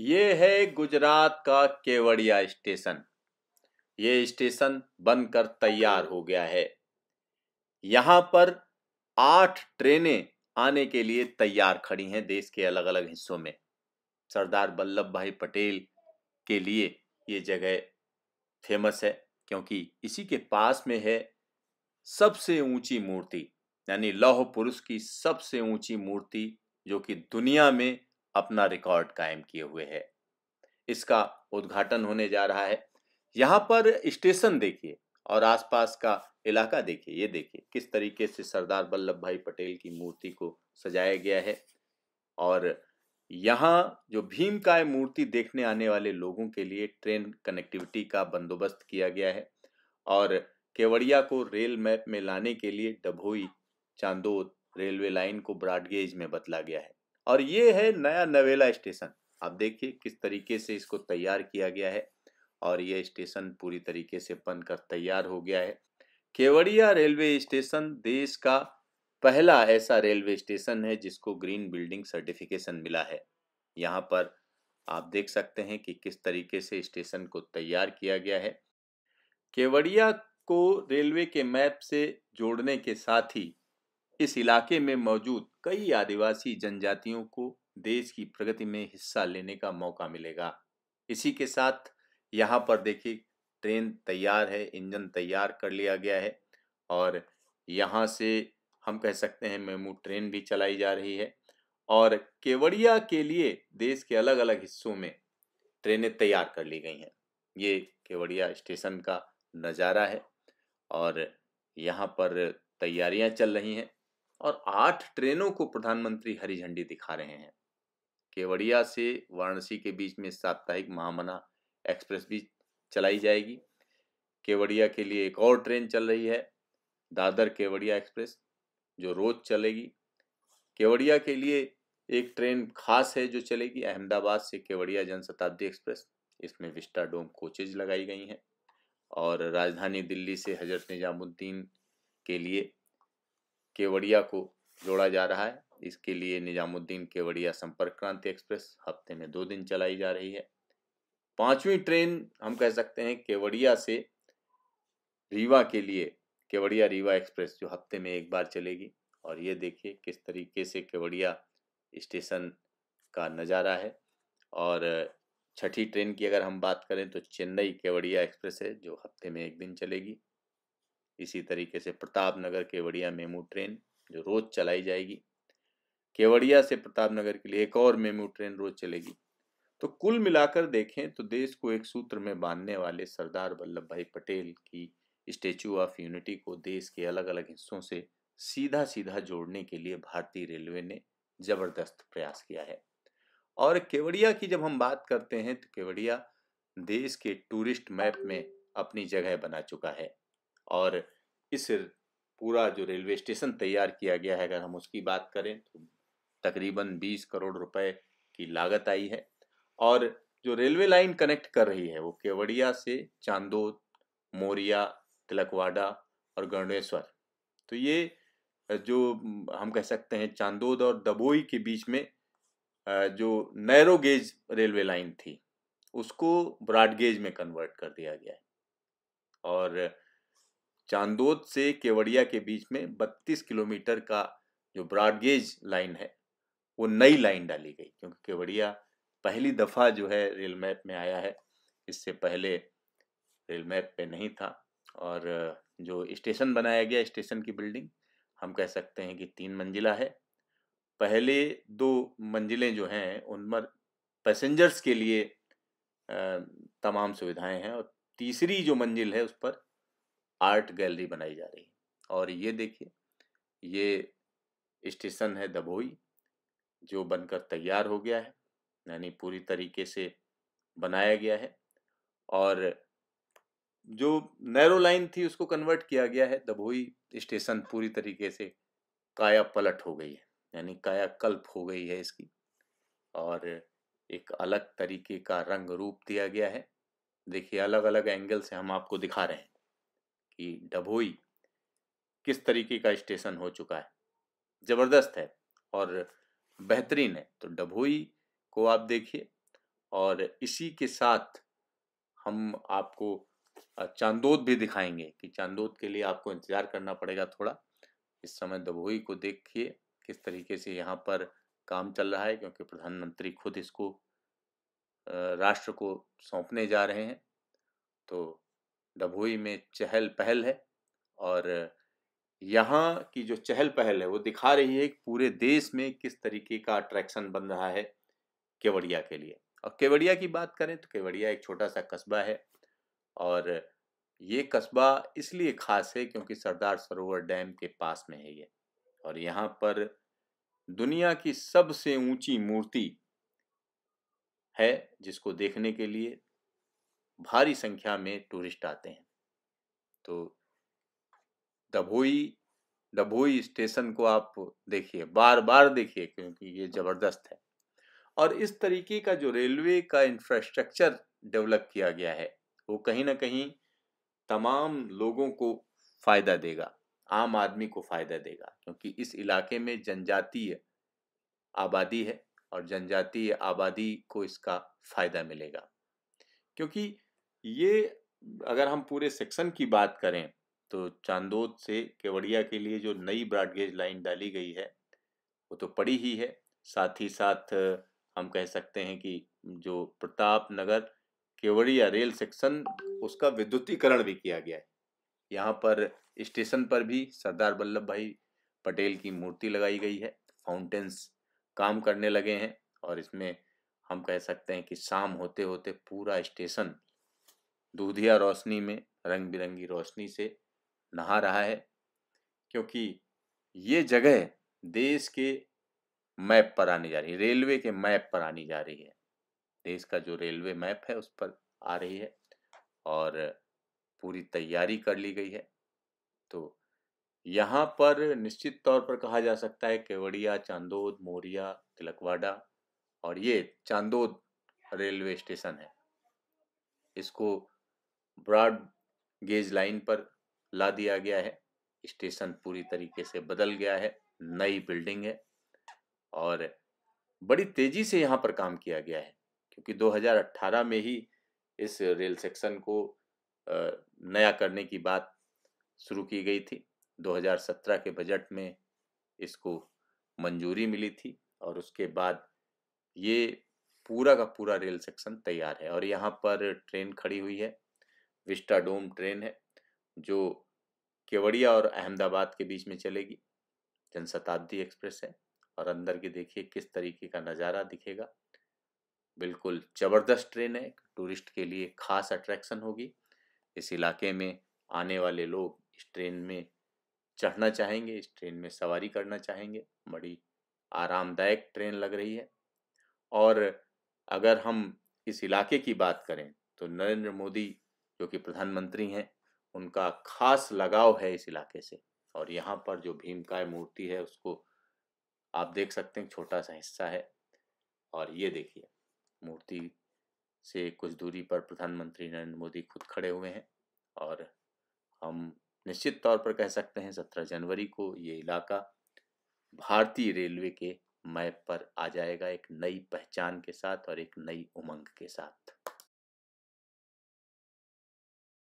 ये है गुजरात का केवड़िया स्टेशन ये स्टेशन बनकर तैयार हो गया है यहाँ पर आठ ट्रेनें आने के लिए तैयार खड़ी हैं देश के अलग अलग हिस्सों में सरदार वल्लभ भाई पटेल के लिए ये जगह फेमस है क्योंकि इसी के पास में है सबसे ऊंची मूर्ति यानी लौह पुरुष की सबसे ऊंची मूर्ति जो कि दुनिया में अपना रिकॉर्ड कायम किए हुए है इसका उद्घाटन होने जा रहा है यहाँ पर स्टेशन देखिए और आसपास का इलाका देखिए ये देखिए किस तरीके से सरदार वल्लभ भाई पटेल की मूर्ति को सजाया गया है और यहाँ जो भीम काय मूर्ति देखने आने वाले लोगों के लिए ट्रेन कनेक्टिविटी का बंदोबस्त किया गया है और केवड़िया को रेल मैप में लाने के लिए डभोई चांदोद रेलवे लाइन को ब्रॉडगेज में बदला गया है और ये है नया नवेला स्टेशन आप देखिए किस तरीके से इसको तैयार किया गया है और ये स्टेशन पूरी तरीके से बनकर तैयार हो गया है केवड़िया रेलवे स्टेशन देश का पहला ऐसा रेलवे स्टेशन है जिसको ग्रीन बिल्डिंग सर्टिफिकेशन मिला है यहाँ पर आप देख सकते हैं कि किस तरीके से स्टेशन को तैयार किया गया है केवड़िया को रेलवे के मैप से जोड़ने के साथ ही इस इलाके में मौजूद कई आदिवासी जनजातियों को देश की प्रगति में हिस्सा लेने का मौका मिलेगा इसी के साथ यहाँ पर देखिए ट्रेन तैयार है इंजन तैयार कर लिया गया है और यहाँ से हम कह सकते हैं मेमू ट्रेन भी चलाई जा रही है और केवड़िया के लिए देश के अलग अलग हिस्सों में ट्रेनें तैयार कर ली गई हैं ये केवड़िया स्टेशन का नज़ारा है और यहाँ पर तैयारियाँ चल रही हैं और आठ ट्रेनों को प्रधानमंत्री हरी झंडी दिखा रहे हैं केवड़िया से वाराणसी के बीच में साप्ताहिक महामना एक्सप्रेस भी चलाई जाएगी केवड़िया के लिए एक और ट्रेन चल रही है दादर केवड़िया एक्सप्रेस जो रोज़ चलेगी केवड़िया के लिए एक ट्रेन खास है जो चलेगी अहमदाबाद से केवड़िया जनशताब्दी एक्सप्रेस इसमें विस्टा डोम कोचेज लगाई गई हैं और राजधानी दिल्ली से हजरत निजामुद्दीन के लिए केवड़िया को जोड़ा जा रहा है इसके लिए निजामुद्दीन केवड़िया संपर्क क्रांति एक्सप्रेस हफ्ते में दो दिन चलाई जा रही है पांचवी ट्रेन हम कह सकते हैं केवड़िया से रीवा के लिए केवड़िया रीवा एक्सप्रेस जो हफ्ते में एक बार चलेगी और ये देखिए किस तरीके से केवड़िया स्टेशन का नज़ारा है और छठी ट्रेन की अगर हम बात करें तो चेन्नई केवड़िया एक्सप्रेस है जो हफ्ते में एक दिन चलेगी इसी तरीके से प्रतापनगर केवड़िया मेमू ट्रेन जो रोज़ चलाई जाएगी केवड़िया से प्रतापनगर के लिए एक और मेमू ट्रेन रोज़ चलेगी तो कुल मिलाकर देखें तो देश को एक सूत्र में बांधने वाले सरदार वल्लभ भाई पटेल की स्टेचू ऑफ यूनिटी को देश के अलग अलग हिस्सों से सीधा सीधा जोड़ने के लिए भारतीय रेलवे ने जबरदस्त प्रयास किया है और केवड़िया की जब हम बात करते हैं तो केवड़िया देश के टूरिस्ट मैप में अपनी जगह बना चुका है और इस पूरा जो रेलवे स्टेशन तैयार किया गया है अगर हम उसकी बात करें तो तकरीबन 20 करोड़ रुपए की लागत आई है और जो रेलवे लाइन कनेक्ट कर रही है वो केवड़िया से चांदोद मोरिया तिलकवाड़ा और गणेश्वर तो ये जो हम कह सकते हैं चांदोद और दबोई के बीच में जो नैरो गेज रेलवे लाइन थी उसको ब्रॉड गेज में कन्वर्ट कर दिया गया है और चांदोद से केवड़िया के बीच में 32 किलोमीटर का जो ब्रॉडगेज लाइन है वो नई लाइन डाली गई क्योंकि केवड़िया पहली दफ़ा जो है रेल मैप में आया है इससे पहले रेल मैप पे नहीं था और जो स्टेशन बनाया गया स्टेशन की बिल्डिंग हम कह सकते हैं कि तीन मंजिला है पहले दो मंजिलें जो हैं उनमर पैसेंजर्स के लिए तमाम सुविधाएं हैं और तीसरी जो मंजिल है उस पर आर्ट गैलरी बनाई जा रही है और ये देखिए ये स्टेशन है दबोई जो बनकर तैयार हो गया है यानी पूरी तरीके से बनाया गया है और जो नैरो लाइन थी उसको कन्वर्ट किया गया है दबोई स्टेशन पूरी तरीके से काया पलट हो गई है यानी काया कल्प हो गई है इसकी और एक अलग तरीके का रंग रूप दिया गया है देखिए अलग अलग एंगल से हम आपको दिखा रहे हैं कि डभोई किस तरीके का स्टेशन हो चुका है ज़बरदस्त है और बेहतरीन है तो डभोई को आप देखिए और इसी के साथ हम आपको चांदोद भी दिखाएंगे कि चांदोद के लिए आपको इंतज़ार करना पड़ेगा थोड़ा इस समय दबोई को देखिए किस तरीके से यहाँ पर काम चल रहा है क्योंकि प्रधानमंत्री खुद इसको राष्ट्र को सौंपने जा रहे हैं तो डभोई में चहल पहल है और यहाँ की जो चहल पहल है वो दिखा रही है कि पूरे देश में किस तरीके का अट्रैक्शन बन रहा है केवड़िया के लिए और केवड़िया की बात करें तो केवड़िया एक छोटा सा कस्बा है और ये कस्बा इसलिए ख़ास है क्योंकि सरदार सरोवर डैम के पास में है ये और यहाँ पर दुनिया की सबसे ऊंची मूर्ति है जिसको देखने के लिए भारी संख्या में टूरिस्ट आते हैं तो दभोई दभोई स्टेशन को आप देखिए बार बार देखिए क्योंकि ये ज़बरदस्त है और इस तरीके का जो रेलवे का इंफ्रास्ट्रक्चर डेवलप किया गया है वो कहीं ना कहीं तमाम लोगों को फ़ायदा देगा आम आदमी को फ़ायदा देगा क्योंकि इस इलाके में जनजातीय आबादी है और जनजातीय आबादी को इसका फ़ायदा मिलेगा क्योंकि ये अगर हम पूरे सेक्शन की बात करें तो चांदोद से केवड़िया के लिए जो नई ब्रॉडगेज लाइन डाली गई है वो तो पड़ी ही है साथ ही साथ हम कह सकते हैं कि जो प्रताप नगर केवड़िया रेल सेक्शन उसका विद्युतीकरण भी किया गया है यहाँ पर स्टेशन पर भी सरदार वल्लभ भाई पटेल की मूर्ति लगाई गई है फाउंटेन्स काम करने लगे हैं और इसमें हम कह सकते हैं कि शाम होते होते पूरा स्टेशन दूधिया रोशनी में रंग बिरंगी रोशनी से नहा रहा है क्योंकि ये जगह देश के मैप पर आने जा रही है रेलवे के मैप पर आने जा रही है देश का जो रेलवे मैप है उस पर आ रही है और पूरी तैयारी कर ली गई है तो यहाँ पर निश्चित तौर पर कहा जा सकता है केवड़िया चांदोद मोरिया तिलकवाड़ा और ये चांदोद रेलवे स्टेशन है इसको ब्रॉड गेज लाइन पर ला दिया गया है स्टेशन पूरी तरीके से बदल गया है नई बिल्डिंग है और बड़ी तेज़ी से यहाँ पर काम किया गया है क्योंकि 2018 में ही इस रेल सेक्शन को नया करने की बात शुरू की गई थी 2017 के बजट में इसको मंजूरी मिली थी और उसके बाद ये पूरा का पूरा रेल सेक्शन तैयार है और यहाँ पर ट्रेन खड़ी हुई है विस्टाडोम ट्रेन है जो केवड़िया और अहमदाबाद के बीच में चलेगी जनशताब्दी एक्सप्रेस है और अंदर की देखिए किस तरीके का नज़ारा दिखेगा बिल्कुल ज़बरदस्त ट्रेन है टूरिस्ट के लिए खास अट्रैक्शन होगी इस इलाके में आने वाले लोग इस ट्रेन में चढ़ना चाहेंगे इस ट्रेन में सवारी करना चाहेंगे बड़ी आरामदायक ट्रेन लग रही है और अगर हम इस इलाके की बात करें तो नरेंद्र मोदी जो कि प्रधानमंत्री हैं उनका खास लगाव है इस इलाके से और यहाँ पर जो भीमकाय मूर्ति है उसको आप देख सकते हैं छोटा सा हिस्सा है और ये देखिए मूर्ति से कुछ दूरी पर प्रधानमंत्री नरेंद्र मोदी खुद खड़े हुए हैं और हम निश्चित तौर पर कह सकते हैं सत्रह जनवरी को ये इलाका भारतीय रेलवे के मैप पर आ जाएगा एक नई पहचान के साथ और एक नई उमंग के साथ